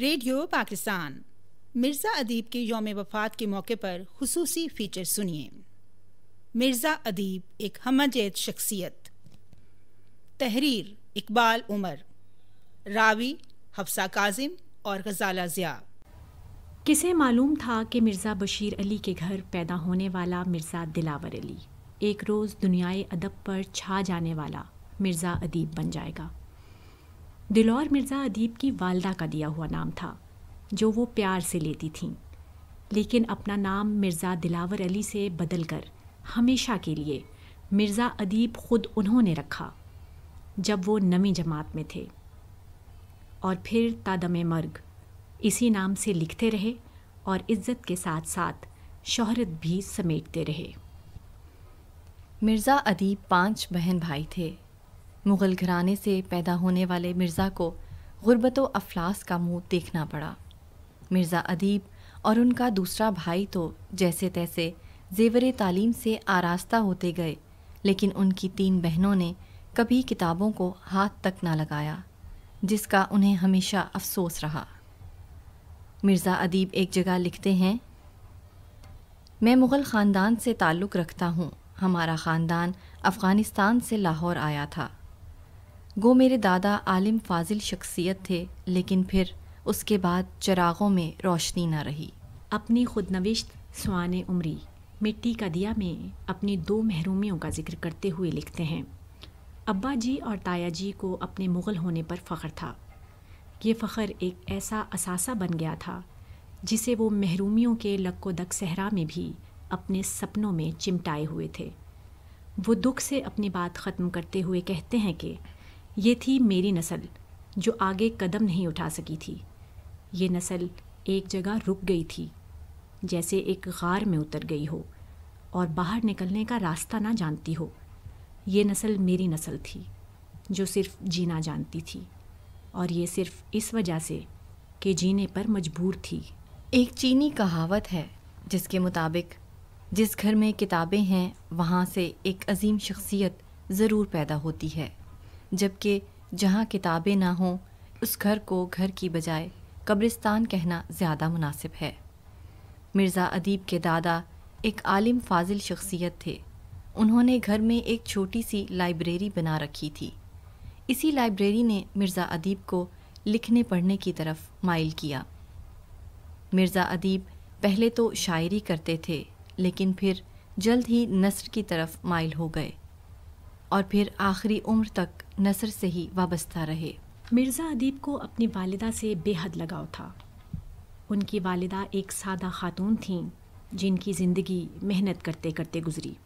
radio Pakistan Mirza अदीब के योम वफात के मौके पर खसूसी फ़ीचर सुनिए मिर्ज़ा अदीब एक हमजैद शख्सियत तहरीर इकबाल उमर रावी हफ्सा काजिम और गजाला ज़िया किसे मालूम था कि मिर्ज़ा बशीर अली के घर पैदा होने वाला मिर्ज़ा दिलावर अली एक रोज़ दुनियाए अदब पर छा जाने वाला मिर्ज़ा अदीब बन जाएगा दिलौर मिर्ज़ा अदीब की वालदा का दिया हुआ नाम था जो वो प्यार से लेती थीं लेकिन अपना नाम मिर्ज़ा दिलावर अली से बदल कर हमेशा के लिए मिर्ज़ा अदीब ख़ुद उन्होंने रखा जब वो नवी जमात में थे और फिर तादम मर्ग इसी नाम से लिखते रहे और इज़्ज़त के साथ साथ शोहरत भी समेटते रहे मिर्ज़ा अदीब पांच बहन भाई थे मुग़ल घराने से पैदा होने वाले मिर्ज़ा को गुरबत अफलास का मुंह देखना पड़ा मिर्ज़ा अदीब और उनका दूसरा भाई तो जैसे तैसे जेवर तालीम से आरास्ता होते गए लेकिन उनकी तीन बहनों ने कभी किताबों को हाथ तक ना लगाया जिसका उन्हें हमेशा अफसोस रहा मिर्ज़ा अदीब एक जगह लिखते हैं मैं मुग़ल ख़ानदान से ताल्लुक़ रखता हूँ हमारा ख़ानदान अफ़गानिस्तान से लाहौर आया था गो मेरे दादा आलिम फाजिल शख्सियत थे लेकिन फिर उसके बाद चरागों में रोशनी न रही अपनी खुदनविश्त सुहान उमरी मिट्टी का दिया में अपनी दो महरूमियों का जिक्र करते हुए लिखते हैं अब्बा जी और ताया जी को अपने मुग़ल होने पर फ़ख्र था ये फ़ख्र एक ऐसा असासा बन गया था जिसे वो महरूमियों के लक्को दक सहरा में भी अपने सपनों में चिमटाए हुए थे वो दुख से अपनी बात ख़त्म करते हुए कहते हैं कि ये थी मेरी नस्ल जो आगे कदम नहीं उठा सकी थी ये नस्ल एक जगह रुक गई थी जैसे एक गार में उतर गई हो और बाहर निकलने का रास्ता ना जानती हो ये नस्ल मेरी नस्ल थी जो सिर्फ जीना जानती थी और ये सिर्फ इस वजह से कि जीने पर मजबूर थी एक चीनी कहावत है जिसके मुताबिक जिस घर में किताबें हैं वहाँ से एक अजीम शख्सियत ज़रूर पैदा होती है जबकि जहाँ किताबें ना हों उस घर को घर की बजाय कब्रिस्तान कहना ज़्यादा मुनासिब है मिर्ज़ा अदीब के दादा एक आलिम फाजिल शख्सियत थे उन्होंने घर में एक छोटी सी लाइब्रेरी बना रखी थी इसी लाइब्रेरी ने मिर्ज़ा अदीब को लिखने पढ़ने की तरफ माइल किया मिर्ज़ा अदीब पहले तो शायरी करते थे लेकिन फिर जल्द ही नसर की तरफ माइल हो गए और फिर आखिरी उम्र तक नसर से ही वाबस्ता रहे मिर्ज़ा अदीब को अपनी वालिदा से बेहद लगाव था उनकी वालिदा एक सादा खातून थीं जिनकी ज़िंदगी मेहनत करते करते गुजरी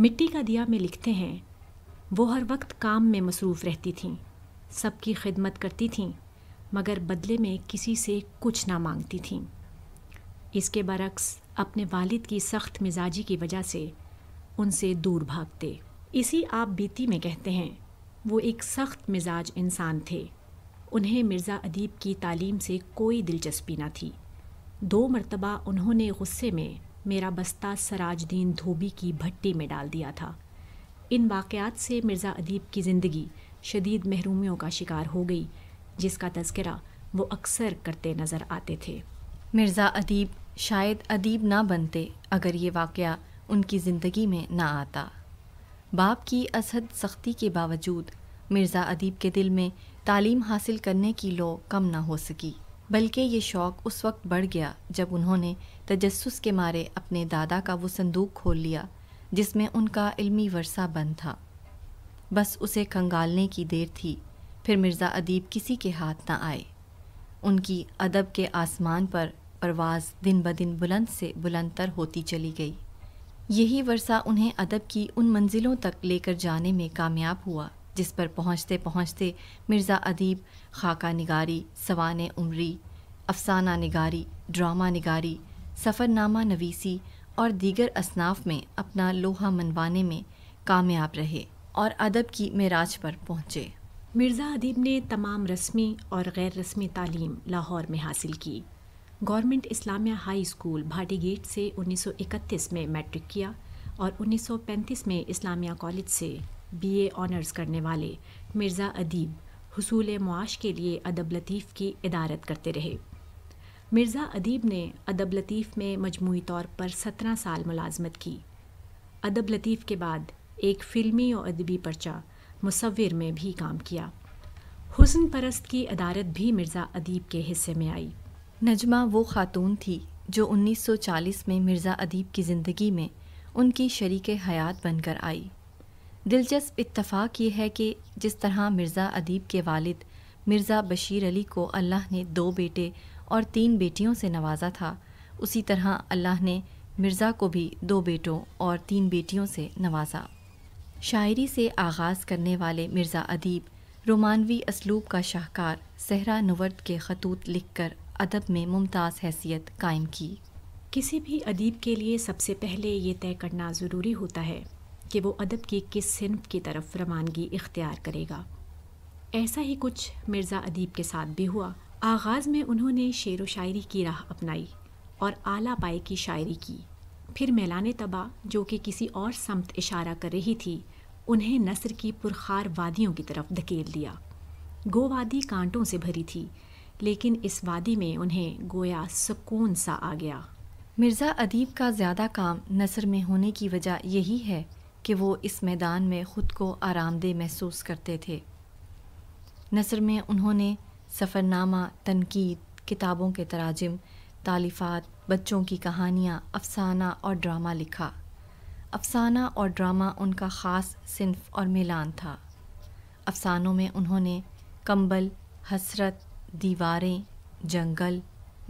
मिट्टी का दिया में लिखते हैं वो हर वक्त काम में मसरूफ़ रहती थीं सबकी खिदमत करती थीं मगर बदले में किसी से कुछ ना मांगती थीं इसके बरक्स अपने वालिद की सख्त मिजाजी की वजह से उनसे दूर भागते इसी आप बीती में कहते हैं वो एक सख्त मिजाज इंसान थे उन्हें मिर्ज़ा अदीब की तालीम से कोई दिलचस्पी न थी दो मरतबा उन्होंने गुस्से में मेरा बस्ता दीन धोबी की भट्टी में डाल दिया था इन वाक़ात से मिर्ज़ा अदीब की ज़िंदगी शदीद महरूमियों का शिकार हो गई जिसका तस्करा वो अक्सर करते नज़र आते थे मिर्ज़ा अदीब शायद अदीब ना बनते अगर ये वाक़ उनकी ज़िंदगी में ना आता बाप की असद सख्ती के बावजूद मिर्ज़ा अदीब के दिल में तालीम हासिल करने की लो कम ना हो सकी बल्कि ये शौक़ उस वक्त बढ़ गया जब उन्होंने तजस के मारे अपने दादा का वो संदूक खोल लिया जिसमें उनका इल्मी वर्षा बंद था बस उसे खंगालने की देर थी फिर मिर्ज़ा अदीब किसी के हाथ ना आए उनकी अदब के आसमान पर परवाज़ दिन ब दिन बुलंद से बुलंदतर होती चली गई यही वर्षा उन्हें अदब की उन मंजिलों तक लेकर जाने में कामयाब हुआ जिस पर पहुँचते पहुँचते मिर्ज़ा अदीब खाका निगारी सवान उमरी अफसाना निगारी ड्रामा निगारी सफ़रनामा नवीसी और दीगर असनाफ में अपना लोहा मनवाने में कामयाब रहे और अदब की मराज पर पहुँचे मिर्ज़ा अदीब ने तमाम रस्मी और गैर रस्मी तालीम लाहौर में हासिल की government Islamia high school Bhati gate से 1931 में मैट्रिक किया और 1935 में इस्लामिया कॉलेज से बीए ऑनर्स करने वाले मिर्ज़ा अदीब हसूल मुआश के लिए अदब लतीफ़ की इदारत करते रहे मिर्ज़ा अदीब ने अदब लतीफ़ में मजमू तौर पर सत्रह साल मुलाजमत की अदब लतीफ़ के बाद एक फ़िल्मी और अदबी पर्चा मुसविर में भी काम किया हुसन परस्त की अदारत भी मिर्ज़ा अदीब के हिस्से में आई नजमा वो ख़ातून थी जो 1940 में मिर्ज़ा अदीब की ज़िंदगी में उनकी शरीक हयात बनकर आई दिलचस्प इतफाक़ ये है कि जिस तरह मिर्ज़ा अदीब के वालिद मिर्ज़ा बशीर अली को अल्लाह ने दो बेटे और तीन बेटियों से नवाजा था उसी तरह अल्लाह ने मिर्ज़ा को भी दो बेटों और तीन बेटियों से नवाजा शायरी से आगाज़ करने वाले मिर्ज़ा अदीब रोमानवी इसलूब का शाहकार सहरा नवर्द के खतूत लिखकर अदब में मुमताज़ हैसियत कायम की किसी भी अदीब के लिए सबसे पहले ये तय करना ज़रूरी होता है कि वो अदब की किस सिंफ की तरफ रवानगी इख्तियार करेगा ऐसा ही कुछ मिर्ज़ा अदीब के साथ भी हुआ आगाज़ में उन्होंने शेर व शायरी की राह अपनाई और आला पाए की शायरी की फिर मैलान तबा जो कि किसी और समत इशारा कर रही थी उन्हें नसर की पुरखार वादियों की तरफ धकेल दिया गो वादी कांटों से भरी थी लेकिन इस वादी में उन्हें गोया सुकून सा आ गया मिर्ज़ा अदीब का ज़्यादा काम नसर में होने की वजह यही है कि वो इस मैदान में ख़ुद को आरामदेह महसूस करते थे नसर में उन्होंने सफ़रनामा तनकीद किताबों के तराजम तालीफ़ात बच्चों की कहानियाँ अफसाना और ड्रामा लिखा अफसाना और ड्रामा उनका ख़ास सिंफ और मिलान था अफसानों में उन्होंने कंबल हसरत दीवारें जंगल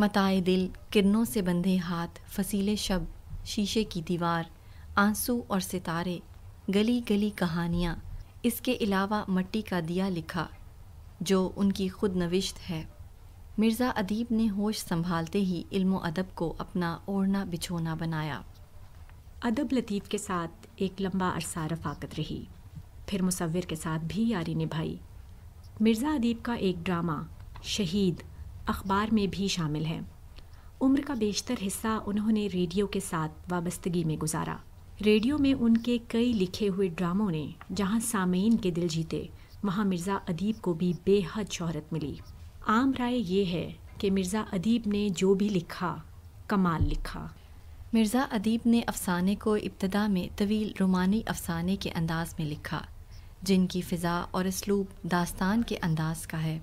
मताए दिल किरणों से बंधे हाथ फसीले शब्द शीशे की दीवार आंसू और सितारे गली गली कहानियाँ इसके अलावा मट्टी का दिया लिखा जो उनकी खुद नविश्त है मिर्ज़ा अदीब ने होश संभालते ही इल्म अदब को अपना ओढ़ना बिछोना बनाया अदब लतीफ़ के साथ एक लंबा अरसा रफाकत रही फिर मुसविर के साथ भी यारी निभाई मिर्ज़ा अदीब का एक ड्रामा शहीद अखबार में भी शामिल हैं उम्र का बेशतर हिस्सा उन्होंने रेडियो के साथ वाबस्तगी में गुजारा रेडियो में उनके कई लिखे हुए ड्रामों ने जहां सामीन के दिल जीते वहां मिर्ज़ा अदीब को भी बेहद शहरत मिली आम राय ये है कि मिर्ज़ा अदीब ने जो भी लिखा कमाल लिखा मिर्ज़ा अदीब ने अफसाने को इब्तदा में तवील रोमानी अफसाने के अंदाज़ में लिखा जिनकी फ़िज़ा और इसलूब दास्तान के अंदाज़ का है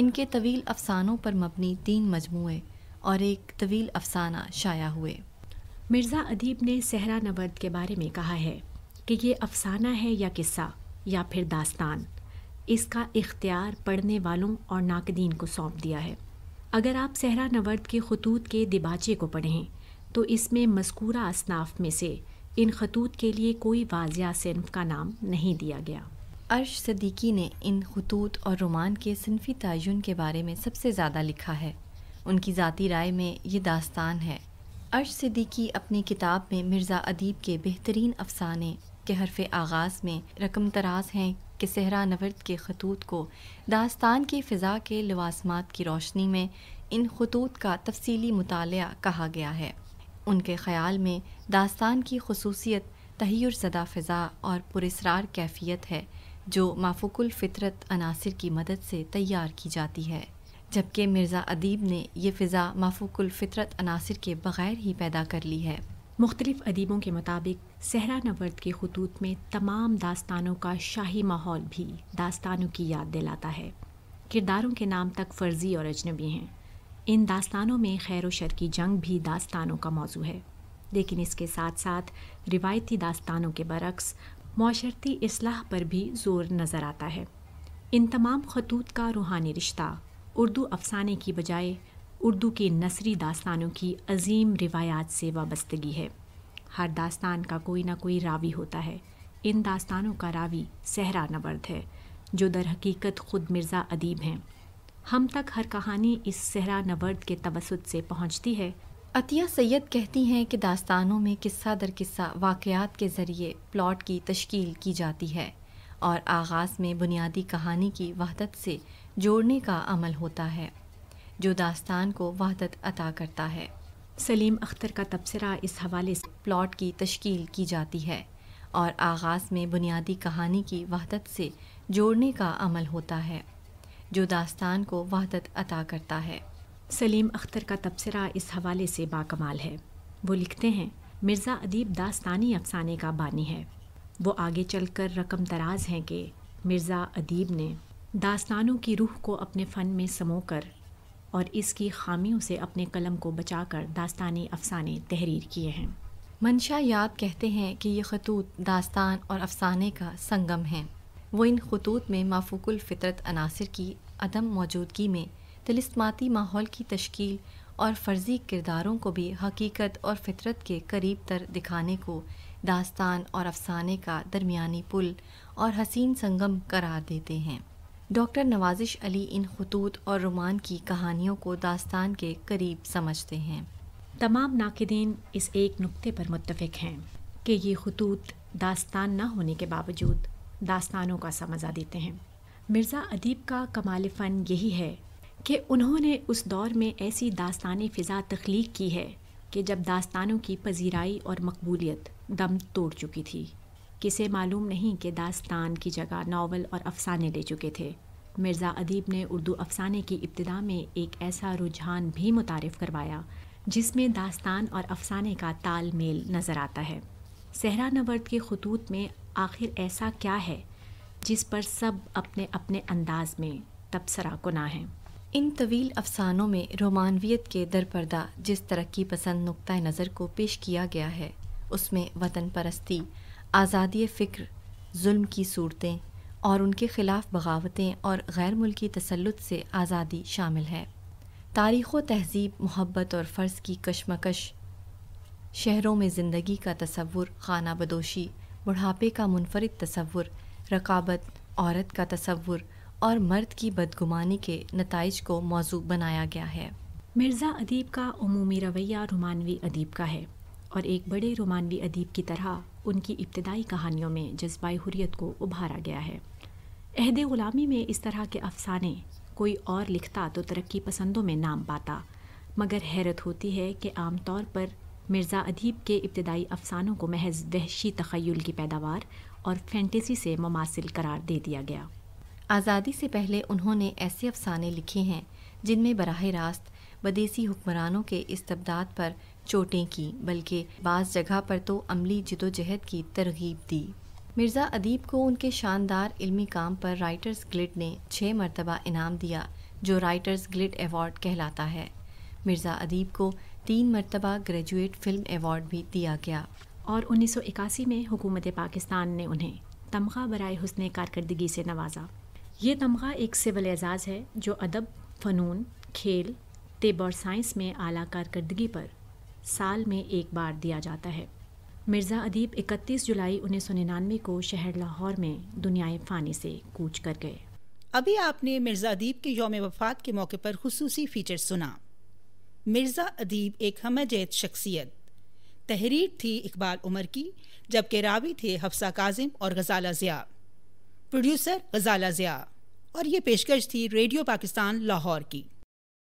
इनके तवील अफसानों पर मबनी तीन मजमू और एक तवील अफसाना शाया हुए मिर्ज़ा अदीब ने सहरा नवर्द के बारे में कहा है कि ये अफसाना है या किस्सा या फिर दास्तान इसका इख्तियार पढ़ने वालों और नाकदीन को सौंप दिया है अगर आप सहरा नवर्द के खतूत के दिबाचे को पढ़ें तो इसमें मस्कूरा असनाफ में से इन खतूत के लिए कोई वाजिया सिनफ का नाम नहीं दिया गया अर्श सदीकी ने इन खतूत और रोमान के सिनफी तयन के बारे में सबसे ज़्यादा लिखा है उनकी ज़ाती राय में ये दास्तान है अर्श सदीकी अपनी किताब में मिर्ज़ा अदीब के बेहतरीन अफसाने के हरफ आगाज़ में रकम तराज हैं कि सहरा नवर्द के खतूत को दास्तान की फ़िज़ा के लवासमात की रोशनी में इन खतूत का तफसीली मताल कहा गया है उनके ख्याल में दास्तान की खसूसियत तहयरसदा ज़दा फ़िज़ा और पुरसरार कैफियत है जो माफुकुल फ़ितरत अनासर की मदद से तैयार की जाती है जबकि मिर्ज़ा अदीब ने यह फ़िज़ा माफुकुल फ़ितरत अनासर के बग़ैर ही पैदा कर ली है मुख्तलिफ़ अदीबों के मुताबिक सहरा नवर्द के खतूत में तमाम दास्तानों का शाही माहौल भी दास्तानों की याद दिलाता है किरदारों के नाम तक फ़र्जी और अजनबी हैं इन दास्तानों में खैर व शर की जंग भी दास्तानों का मौजू है लेकिन इसके साथ साथ रिवायती दास्तानों के बरक्स माशरती असलाह पर भी ज़ोर नज़र आता है इन तमाम खतूत का रूहानी रिश्ता उर्दू अफसाने की बजाय उर्दू के नसरी दास्तानों की अजीम रिवायात से वाबस्तगी है हर दास्तान का कोई ना कोई रावी होता है इन दास्तानों का रावी सहरा नवर्द है जो दर हकीकत ख़ुद मिर्ज़ा अदीब हैं हम तक हर कहानी इस सहरा नवर्द के तवसत से पहुँचती है अतिया सैयद कहती हैं कि दास्तानों में किस्सा दर किस्सा वाकयात के ज़रिए प्लॉट की तश्कील की जाती है और आगाज़ में बुनियादी कहानी की वहदत से जोड़ने का अमल होता है जो दास्तान को वहदत अता करता है सलीम अख्तर का तबसरा इस हवाले से प्लॉट की तश्कील की जाती है और आगाज़ में बुनियादी कहानी की वहदत से जोड़ने का अमल होता है जो दास्तान को वहदत अता करता है सलीम अख्तर का तबसरा इस हवाले से बाकमाल है वो लिखते हैं मिर्ज़ा अदीब दास्तानी अफसाने का बानी है वो आगे चल कर रकम तराज हैं कि मिर्ज़ा अदीब ने दास्तानों की रूह को अपने फ़न में समो कर और इसकी खामियों से अपने कलम को बचा कर दास्तानी अफसाने तहरीर किए हैं मंशा याद कहते हैं कि ये खतूत दास्तान और अफसाने का संगम हैं वो इन खतूत में माफूकुल अनासर की अदम मौजूदगी में तलिस्माती माहौल की तश्कील और फ़र्ज़ी किरदारों को भी हकीकत और फितरत के करीब तर दिखाने को दास्तान और अफसाने का दरमियानी पुल और हसीन संगम करार देते हैं डॉक्टर नवाजिश अली इन खतूत और रोमान की कहानियों को दास्तान के करीब समझते हैं तमाम नाकदीन इस एक नुक्ते पर मुतफ़ हैं कि ये खतूत दास्तान ना होने के बावजूद दास्तानों का सा मज़ा देते हैं मिर्ज़ा अदीब का कमाल फ़न यही है कि उन्होंने उस दौर में ऐसी दास्तानी फ़िज़ा तख्लीक की है कि जब दास्तानों की पजीराई और मकबूलियत दम तोड़ चुकी थी किसे मालूम नहीं कि दास्तान की जगह नावल और अफसाने ले चुके थे मिर्ज़ा अदीब ने उर्दू अफसाने की इब्तदा में एक ऐसा रुझान भी मुतारफ़ करवाया जिसमें दास्तान और अफसाने का तालमेल नज़र आता है सहरा नवर्द के खतूत में आखिर ऐसा क्या है जिस पर सब अपने अपने अंदाज में तबसरा कुना है इन तवील अफसानों में रोमानवियत के दरपर्दा जिस तरक्की पसंद नुक़ नज़र को पेश किया गया है उसमें वतन परस्ती आज़ादी फ़िक्र जुल्म की सूरतें और उनके ख़िलाफ़ बगावतें और गैर मुल्की तसलुत से आज़ादी शामिल है तारीख़ तहज़ीब मोहब्बत और फ़र्ज़ की कशमकश शहरों में ज़िंदगी का तस्वुर खाना बदोशी बुढ़ापे का मुनफरद तस्वुर रकाबत औरत का तस्वुर और मर्द की बदगुमानी के नतज को मौजू बनाया गया है मिर्ज़ा अदीब का अमूमी रवैया रोमानवी अदीब का है और एक बड़े रोमानवी अदीब की तरह उनकी इब्तदाई कहानियों में जज्बा हुरियत को उभारा गया है अहद ग़ुलामी में इस तरह के अफसाने कोई और लिखता तो तरक्की पसंदों में नाम पाता मगर हैरत होती है कि आम तौर पर मिर्ज़ा अदीब के इब्तदाई अफसानों को महज वहशी तखयल की पैदावार और फैंटेसी से ममासिल करार दे दिया गया आज़ादी से पहले उन्होंने ऐसे अफसाने लिखे हैं जिनमें बरह रास्त बदेसी हुक्मरानों के इस्तबदाद पर चोटें की बल्कि बाज़ जगह पर तो अमली जदोजहद की तरगीब दी मिर्ज़ा अदीब को उनके शानदार इल्मी काम पर राइटर्स ग्लिड ने छः मरतबा इनाम दिया जो राइटर्स ग्लिड एवॉर्ड कहलाता है मिर्ज़ा अदीब को तीन मरतबा ग्रेजुएट फिल्म एवॉर्ड भी दिया गया और 1981 में हुकूमत पाकिस्तान ने उन्हें तमगा बरए हुसन कारकर्दगी से नवाजा ये तमगा एक सिविल एजाज़ है जो अदब फ़नून खेल तिब और साइंस में आला कारकर्दगी पर साल में एक बार दिया जाता है मिर्ज़ा अदीब 31 जुलाई उन्नीस को शहर लाहौर में दुनियाए फ़ानी से कूच कर गए अभी आपने मिर्ज़ा अदीब के योम वफात के मौके पर खसूसी फ़ीचर सुना मिर्ज़ा अदीब एक हमजैद शख्सियत तहरीर थी इकबाल उमर की जबकि रावी थे हफ्सा काजिम और गज़ाला ज़िया प्रोड्यूसर गजाला ज़िया और ये पेशकश थी रेडियो पाकिस्तान लाहौर की